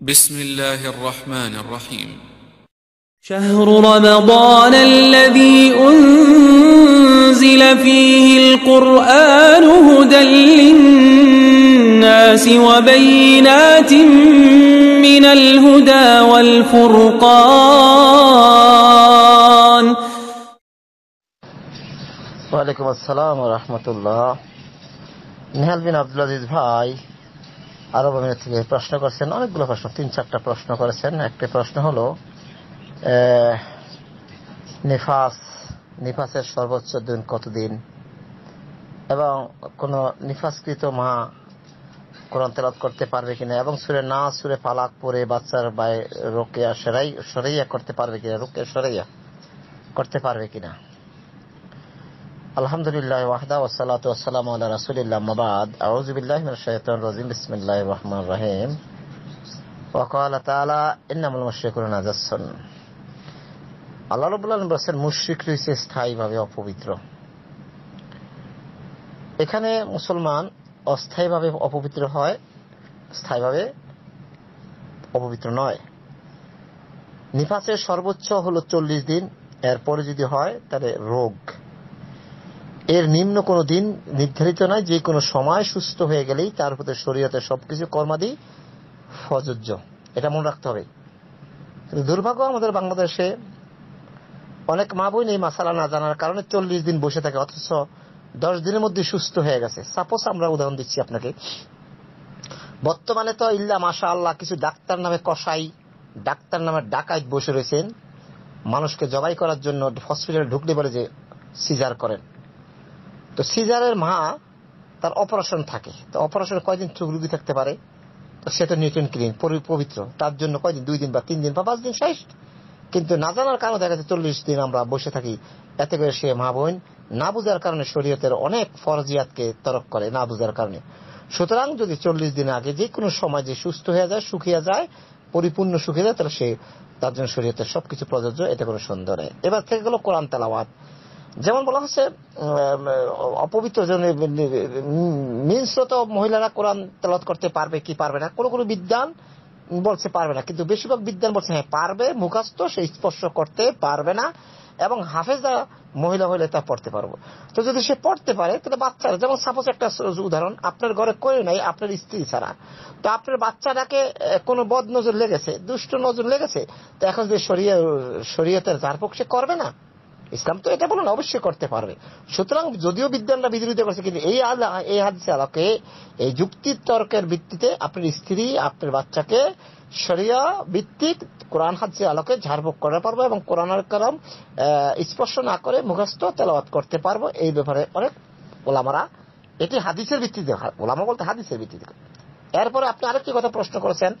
بسم الله الرحمن الرحيم شهر رمضان الذي أنزل فيه القرآن هدى للناس وبينات من الهدى والفرقان وعليكم السلام ورحمة الله نهل بن عبد العزيز ভাই আরব আমিরাত থেকে প্রশ্ন করেছেন অনেকগুলো প্রশ্ন তিন চারটা প্রশ্ন করেছেন একটা প্রশ্ন হল নিফাস নিফাসের সর্বোচ্চ দিন কতদিন এবং কোনো নিফাসকৃত মা কোরআন তেলাত করতে পারবে কিনা এবং সুরে না সুরে পালাক পরে বাচ্চার বাই রোকেয়া সেরাই সরাইয়া করতে পারবে কিনা রোকে সরাইয়া করতে পারবে কিনা আলহামদুলিল্লাহ মাবাদ স্থায়ীভাবে অপবিত্র এখানে মুসলমান অস্থায়ীভাবে অপবিত্র হয় স্থায়ীভাবে অপবিত্র নয় নিফাসের সর্বোচ্চ হলো চল্লিশ দিন এরপরে যদি হয় তাহলে রোগ এর নিম্ন কোনো দিন নির্ধারিত নয় যে কোনো সময় সুস্থ হয়ে গেলেই তার হতে শরীয়তের সবকিছু কর্মাদি প্রযোজ্য এটা মনে রাখতে হবে দুর্ভাগ্য আমাদের বাংলাদেশে অনেক মা বোন এই মাসালা না জানার কারণে চল্লিশ দিন বসে থাকে অথচ দশ দিনের মধ্যে সুস্থ হয়ে গেছে সাপোজ আমরা উদাহরণ দিচ্ছি আপনাকে বর্তমানে তো ইল্লা মাসা আল্লাহ কিছু ডাক্তার নামে কষাই ডাক্তার নামে ডাকাইত বসে রয়েছেন মানুষকে জবাই করার জন্য হসপিটালে ঢুকলে বলে যে সিজার করেন তো সিজারের মা তার অপারেশন থাকে তো অপারেশন কয়দিন চোখ রুগী থাকতে পারে তো সে তো নিউট্রেন ক্লিন পবিত্র তার জন্য কয়দিন দুই দিন বা তিন দিন বা পাঁচ দিন শেষ কিন্তু না জানার কারণে দেখা যাচ্ছে চল্লিশ দিন আমরা বসে থাকি এতে করে সে মা বোন না বুঝার কারণে শরীয়তের অনেক ফরজিয়াতকে তরক করে না বুঝার কারণে সুতরাং যদি চল্লিশ দিন আগে যে কোনো সময় যে সুস্থ হয়ে যায় সুখিয়া যায় পরিপূর্ণ সুখিয়া যায় তাহলে সে তার জন্য শরীয়তের সবকিছু প্রযোজ্য এতে কোনো সন্দেহ নেই এবার থেকে গেল কোরআন তেলাওয়াত যেমন বলা হচ্ছে অপবিত্র মিনসত মহিলারা কোরআন তেলত করতে পারবে কি পারবে না কোনো কোনো বিদ্যান বলছে পারবে না কিন্তু বেশিরভাগ বিদ্যান বলছে হ্যাঁ পারবে মুখাস্ত সে স্পর্শ করতে পারবে না এবং হাফেজা মহিলা হলে তা পড়তে পারবো তো যদি সে পড়তে পারে তাহলে বাচ্চারা যেমন সাপোজ একটা উদাহরণ আপনার ঘরে কেউ নাই আপনার স্ত্রী ছাড়া তো আপনার বাচ্চাটাকে কোনো বদ নজর লেগেছে দুষ্ট নজর লেগেছে তো এখন যে শরীয়তের যার সে করবে না ইসলাম তো এটা বলুন অবশ্যই করতে পারবে সুতরাং যদিও বিদ্যানরা বিরোধিতা করছে কিন্তু এই এই হাদিসে আলোকে এই যুক্তির তর্কের ভিত্তিতে আপনার স্ত্রী আপনার বাচ্চাকে সরিয়া ভিত্তিক কোরআন হাদিসে আলোকে ঝাড়ভোগ করতে পারবো এবং কোরআন কারণ স্পর্শ না করে মুখস্থ তেলাবাদ করতে পারবো এই ব্যাপারে অনেক ওলামারা এটি হাদিসের ভিত্তিতে ওলামা বলতে হাদিসের ভিত্তিতে এরপরে আপনি আরেকটি কথা প্রশ্ন করেছেন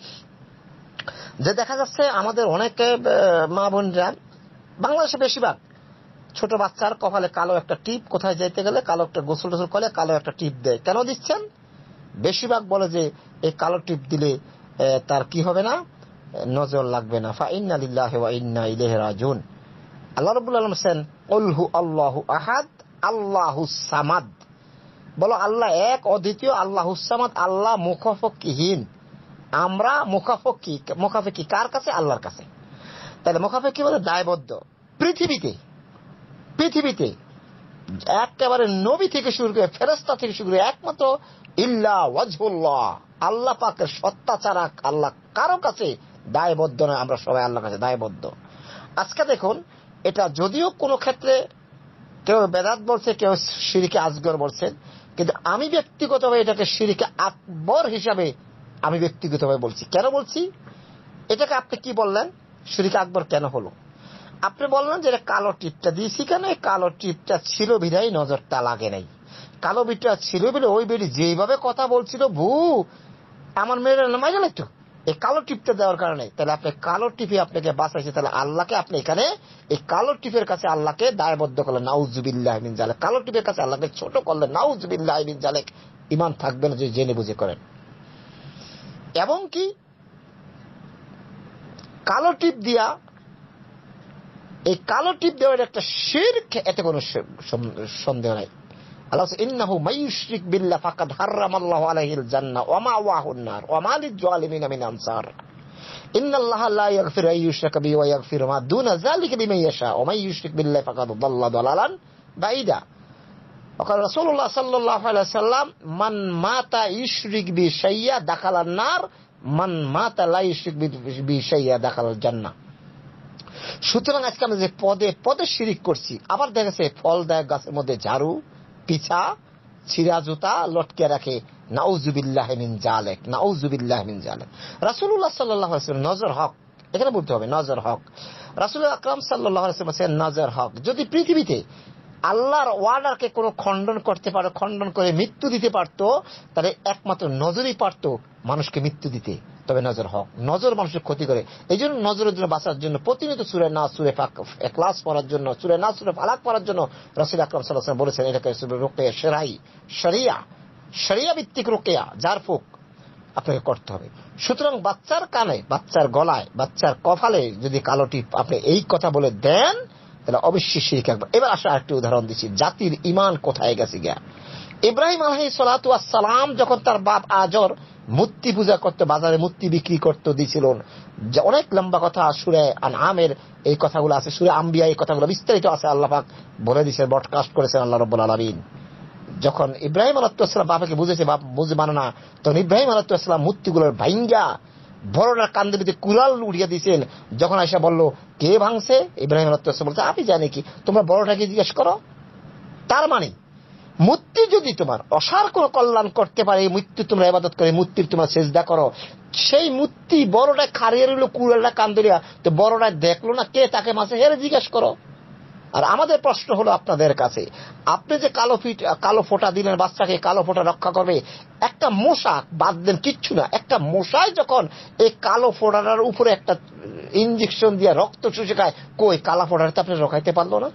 যে দেখা যাচ্ছে আমাদের অনেকে মা বোনরা বাংলাদেশে বেশিরভাগ ছোট বাচ্চার কপালে কালো একটা টিপ কোথায় যেতে গেলে কালো একটা গোসল টোসল করলে কালো একটা টিপ দেয় কেন দিচ্ছেন বেশিরভাগ বলে যে এই কালো টিপ দিলে তার কি হবে না নজর লাগবে না ফা ইন্না লিল্লাহ ওয়া ইন্না ইলাইহি রাজুন আল্লাহ রাব্বুল আলামিন বলেন উলহু আল্লাহু আহাদ আল্লাহু সামাদ বলো আল্লাহ এক অদ্বিতীয় আল্লাহ সামাদ আল্লাহ মুখাফকিহীন আমরা মুখাফকি মুখাফকি কার কাছে আল্লাহর কাছে তাহলে মুখাফকি বলে দায়বদ্ধ পৃথিবীতে পৃথিবীতে একেবারে নবী থেকে শুরু করে ফেরস্তা থেকে শুরু করে একমাত্র ইল্লা ওয়াজহুল্লাহ আল্লাহ পাকের সত্তা ছাড়া আল্লাহ কারো কাছে দায়বদ্ধ নয় আমরা সবাই আল্লাহর কাছে দায়বদ্ধ আজকে দেখুন এটা যদিও কোনো ক্ষেত্রে কেউ বেদাত বলছে কেউ সিরিকে আজগর বলছেন কিন্তু আমি ব্যক্তিগতভাবে এটাকে সিরিকে আকবর হিসাবে আমি ব্যক্তিগতভাবে বলছি কেন বলছি এটাকে আপনি কি বললেন সিরিকে আকবর কেন হলো আপনি বললেন যে কালো টিপটা দিয়েছি কেন কালো টিপটা ছিল বিধায় নজরটা লাগে নাই কালো বিটা ছিল বিড়ে ওই বিড়ি যেভাবে কথা বলছিল ভু আমার মেয়েরা নামাই জানে একটু এই কালো টিপটা দেওয়ার কারণে তাহলে আপনি কালো টিপে আপনাকে বাঁচাইছে তাহলে আল্লাহকে আপনি এখানে এই কালো টিপের কাছে আল্লাহকে দায়বদ্ধ করলেন নাউজুবিল্লাহ মিন জালেক কালো টিপের কাছে আল্লাহকে ছোট করলেন নাউজুবিল্লাহ মিন জালেক ইমান থাকবে না যদি জেনে বুঝে করেন এবং কি কালো টিপ দিয়া এই কালো টিপ দেওয়ার একটা শির এতে কোনো সন্দেহ নাই আল্লাহ ইন্নাহু মাইউশরিক বিল্লাহ ফাকাদ হারামাল্লাহু আলাইহিল জান্নাহ ওয়া মাওয়াহুন নার ওয়া মালিল জালিমিনা মিন আনসার ان الله لا يغفر ان يشرك به ويغفر ما دون ذلك لمن يشاء ومن يشرك بالله فقد ضل ضلالا بعيدا وقال رسول الله صلى الله عليه وسلم من مات يشرك بشيء دخل النار من مات لا يشرك بشيء دخل الجنه সুতরাং আজকে আমরা যে পদে পদে শিরিক করছি আবার দেখেছে ফলদায়ক গাছের মধ্যে ঝাড়ু পিছা ছিঁড়া জুতা লটকে রাখে নাউজুবিল্লাহমিন জালেক নাউজুবিল্লাহমিন জালেক রাসুল্লাহ সাল্লাহ নজর হক এখানে বলতে হবে নজর হক রাসুল আকরাম সাল্লাহ নজর হক যদি পৃথিবীতে আল্লাহর ওয়ার্ডারকে কোনো খণ্ডন করতে পারো খণ্ডন করে মৃত্যু দিতে পারত তাহলে একমাত্র নজরই পারত মানুষকে মৃত্যু দিতে তবে নজর হক নজর মানুষের ক্ষতি করে এই জন্য নজরের জন্য বাঁচার জন্য প্রতিনিয়ত সুরে না সুরে ক্লাস পড়ার জন্য সুরে না সুরে ফালাক পড়ার জন্য রসিদ আকরম সাল্লাহ বলেছেন এটাকে রোকেয়া সেরাই সরিয়া সরিয়া ভিত্তিক রোকেয়া যার ফুক আপনাকে করতে হবে সুতরাং বাচ্চার কানে বাচ্চার গলায় বাচ্চার কফালে যদি কালোটি আপনি এই কথা বলে দেন তাহলে অবশ্যই শিরিক একবার এবার আসা আরেকটি উদাহরণ দিচ্ছি জাতির ইমান কোথায় গেছে গিয়া ইব্রাহিম আলহি সালাম যখন তার বাপ আজর মূর্তি পূজা করত বাজারে মূর্তি বিক্রি করতে দিয়েছিল অনেক লম্বা কথা সুরে আন আমের এই কথাগুলো আছে সুরে আম্বিয়া এই কথাগুলো বিস্তারিত আছে আল্লাহাক বলে দিয়েছেন ব্রডকাস্ট করেছেন আল্লাহ রব আলীন যখন ইব্রাহিম আলাতাম বাপাকে বুঝেছে বাপ বুঝে মানে না তখন ইব্রাহিম আলাতাম মূর্তিগুলোর ভাইঙ্গা বড়রা কান্দের কুলাল কুড়াল উঠিয়ে দিয়েছেন যখন আসা বলল কে ভাঙছে ইব্রাহিম আলাতাম বলছে আমি জানি কি তোমরা বড়টাকে জিজ্ঞেস করো তার মানে মূর্তি যদি তোমার অসার কোন কল্যাণ করতে পারে এই মূর্তি তোমরা ইবাদত করে মূর্তির তোমার চেষ্টা করো সেই মূর্তি বড়টা খারিয়ে রইল কুড়ালটা কান্দরিয়া তো বড়টা দেখলো না কে তাকে মাসে হেরে জিজ্ঞেস করো আর আমাদের প্রশ্ন হলো আপনাদের কাছে আপনি যে কালো ফিট কালো ফোটা দিলেন বাচ্চাকে কালো ফোটা রক্ষা করবে একটা মশা বাদ দেন কিচ্ছু না একটা মশায় যখন এই কালো ফোটাটার উপরে একটা ইঞ্জেকশন দিয়ে রক্ত শুষে খায় কই কালা ফোটাটা আপনি রকাইতে পারলো না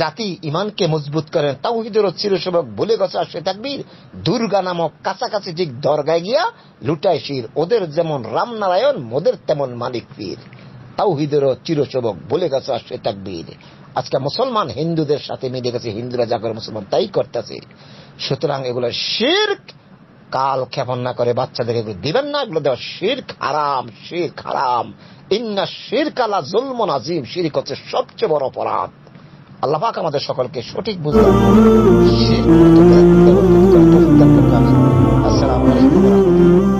জাতি ইমানকে মজবুত করেন তাওহিদের চিরসেবক বলে গেছে সে থাকবির দুর্গা নামক কাছাকাছি ঠিক দরগায় গিয়া লুটায় শির ওদের যেমন রামনারায়ণ মোদের তেমন মালিক পীর তাওহিদেরও চিরসেবক বলে গেছে সে থাকবির আজকে মুসলমান হিন্দুদের সাথে মিলে গেছে হিন্দুরা যা করে মুসলমান তাই করতেছে সুতরাং এগুলো শির কাল ক্ষেপণ না করে বাচ্চাদের এগুলো দিবেন না এগুলো দেওয়া শির হারাম শির হারাম ইন্না শির কালা জুলমন আজিম শির হচ্ছে সবচেয়ে বড় অপরাধ আল্লাহ পাক আমাদের সকলকে সঠিক বুঝতে শেষ আসসালামু আলাইকুম